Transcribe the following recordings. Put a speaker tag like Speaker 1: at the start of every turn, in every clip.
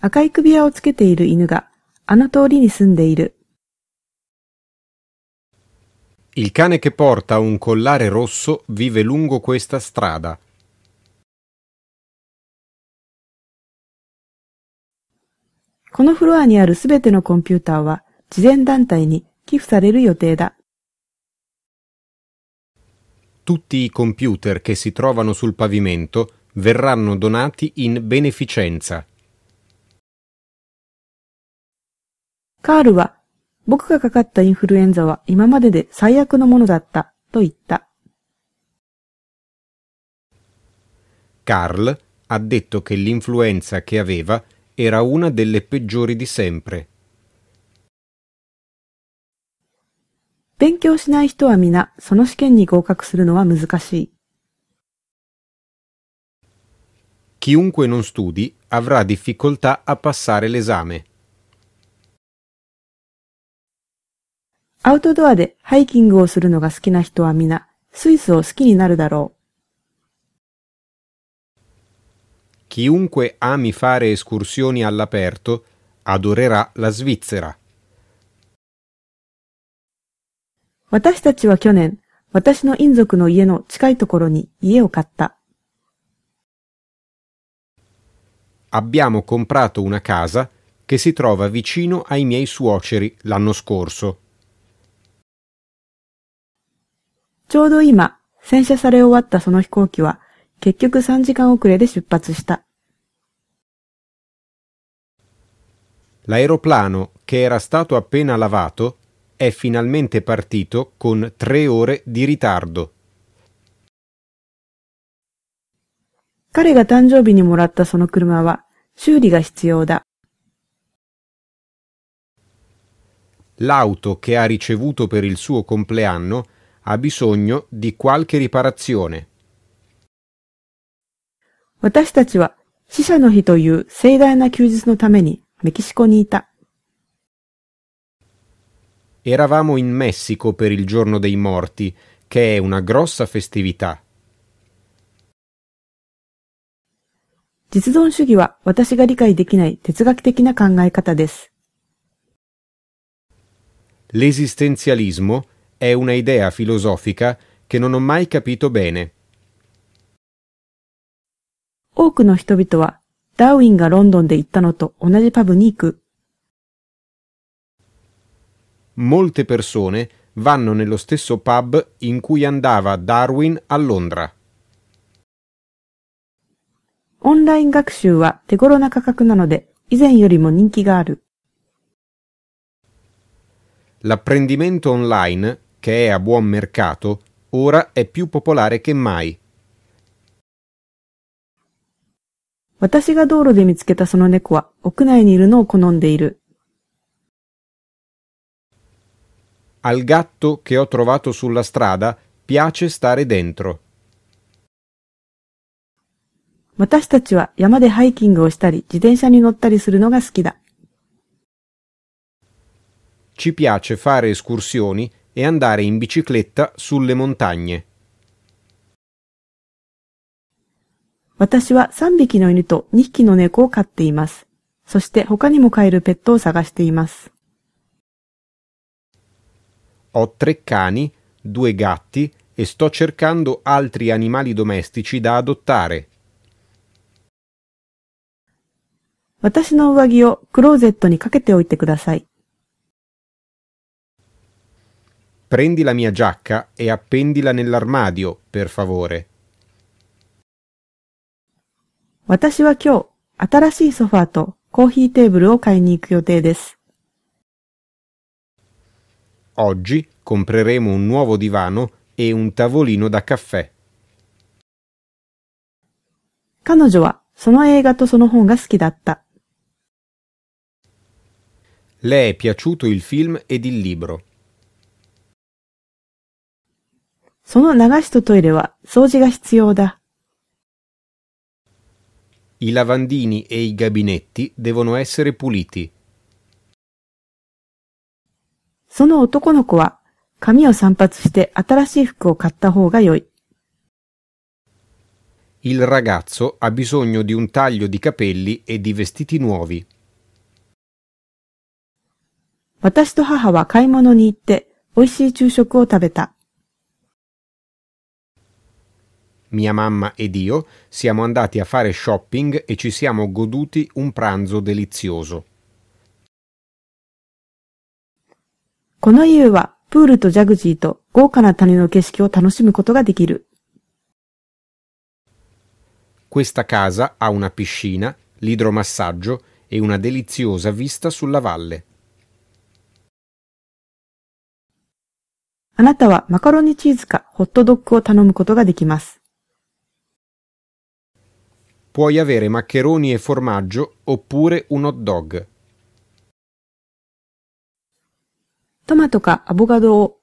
Speaker 1: 赤い首輪をつけている犬が、あの通りに住んでいる。
Speaker 2: Il cane che porta un collare rosso vive lungo questa strada. Tutti i computer che si trovano sul pavimento verranno donati in beneficenza.
Speaker 1: カールは、僕がかかったインフルエンザは今までで最悪のものだった、と言った。
Speaker 2: Carl ha detto che l'influenza che aveva era una delle peggiori di sempre. Chiunque non studi avrà difficoltà a passare l'esame.
Speaker 1: アウトドアでハイキングをするのが好きな人は皆、スイスを好きになるだろう。
Speaker 2: Chiunque ami fare escursioni all'aperto adorerà la Svizzera.
Speaker 1: 私たちは去年、私の姻族の家の近いところに家を買った。
Speaker 2: Abbiamo comprato una casa che si trova vicino ai miei suoceri l'anno scorso.
Speaker 1: ちょうど今、洗車され終わったその飛行機は、結局3時間遅れで出発した。
Speaker 2: L'aeroplano, che era stato appena lavato, è finalmente partito con tre ore di ritardo.
Speaker 1: 彼が誕生日にもらったその車は修理が必要だ。
Speaker 2: L'auto che ha ricevuto per il suo compleanno ha bisogno di qualche riparazione.
Speaker 1: 私たちは死者の日という盛大な休日のためにメキシコにいた。
Speaker 2: Eravamo in Messico per il giorno dei morti, che è una grossa festività.
Speaker 1: 実存主義は私が理解できない哲学的な考え方です。
Speaker 2: L'esistenzialismo è una idea filosofica che non ho mai capito bene.
Speaker 1: 多くの人々はダーウィンがロンドンで行ったのと同じパブに行く。
Speaker 2: Molte persone vanno nello stesso pub in cui andava Darwin a Londra.
Speaker 1: オンライン学習は手頃な価格なので以前よりも人気がある。
Speaker 2: L'apprendimento online che è a buon mercato, ora è più popolare che mai.
Speaker 1: 私が道路で見つけたその猫は屋内にいるのを好んでいる。
Speaker 2: Al gatto che ho trovato sulla strada piace stare dentro.
Speaker 1: 私たちは山でハイキングをしたり自転車に乗ったりするのが好きだ。
Speaker 2: Ci piace fare escursioni e andare in bicicletta sulle montagne.
Speaker 1: 私は3匹の犬と2匹の猫を飼っています。そして他にも飼えるペットを探していま
Speaker 2: す。Ho tre cani, due gatti e sto cercando altri animali domestici da adottare.
Speaker 1: 私の上着をクローゼットにかけておいてください。
Speaker 2: Prendi la mia giacca e appendila nell'armadio, per favore. Oggi compreremo un nuovo divano e un tavolino da caffè. Le è piaciuto il film ed il libro.
Speaker 1: その流しとトイレは掃除が必要だ。
Speaker 2: I lavandini e i gabinetti devono essere puliti.
Speaker 1: その男の子は髪を散髪して新しい服を買った方が良い。
Speaker 2: Il ragazzo ha bisogno di un taglio di capelli e di vestiti nuovi.
Speaker 1: 私と母は買い物に行って美味しい昼食を食べた。
Speaker 2: mia mamma ed io siamo andati a fare shopping e ci siamo goduti un pranzo delizioso.
Speaker 1: この家はプールとジャグジーと豪華な谷の景色を楽しむことができる。
Speaker 2: Questa casa ha una piscina, l'idromassaggio e una deliziosa vista sulla valle.
Speaker 1: あなたはマカロニチーズかホットドッグを頼むことができます。
Speaker 2: Puoi avere maccheroni e formaggio oppure un hot dog.
Speaker 1: Tomato avocado o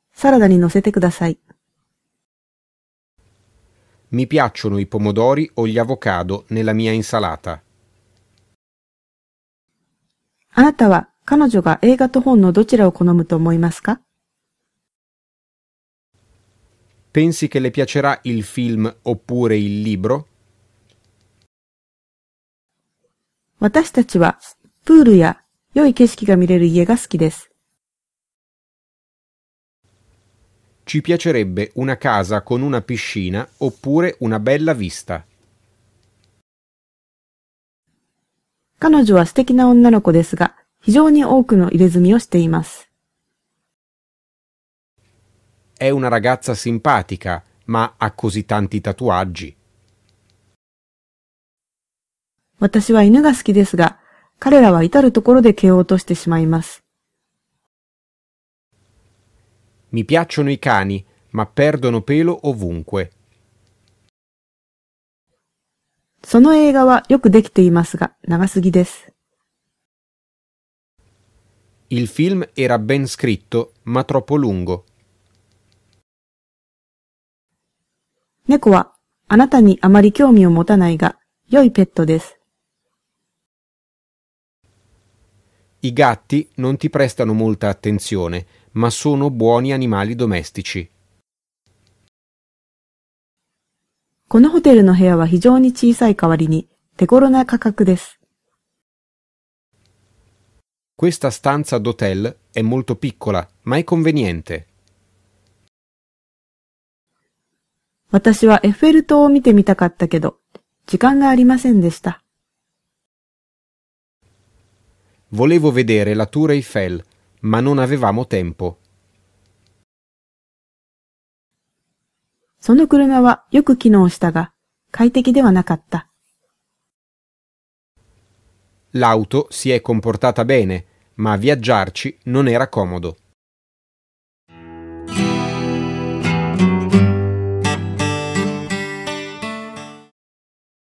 Speaker 2: Mi piacciono i pomodori o gli avocado nella mia insalata.
Speaker 1: あなたは彼女が映画と本のどちらを好むと思いますか
Speaker 2: Pensi che le piacerà il film oppure il libro?
Speaker 1: 私たちはプールや良い景色が見れる家が好きです。
Speaker 2: Ci piacerebbe una casa con una piscina oppure una bella vista.
Speaker 1: 彼女は素敵な女の子ですが、非常に多くの入れ墨をしています。
Speaker 2: È una ragazza simpatica, ma ha così tanti tatuaggi.
Speaker 1: 私は犬が好きですが、彼らは至るところで毛を落としてしまいます。
Speaker 2: Mi piacciono i cani, ma perdono pelo ovunque.
Speaker 1: その映画はよくできていますが、長すぎです。
Speaker 2: Il film era ben scritto, ma troppo lungo.
Speaker 1: 猫はあなたにあまり興味を持たないが、良いペットです。
Speaker 2: I gatti non ti prestano molta attenzione, ma sono buoni animali domestici.
Speaker 1: このホテルの部屋は非常に小さい代わりに手頃な価格です。
Speaker 2: Questa stanza d'hotel è molto piccola, ma è conveniente.
Speaker 1: 私はエッフェル塔を見てみたかったけど、時間がありませんでした。
Speaker 2: Volevo vedere la Tour Eiffel, ma non avevamo tempo.
Speaker 1: その車はよく機能したが、快適ではなかった。
Speaker 2: L'auto si è comportata bene, ma viaggiarci non era comodo.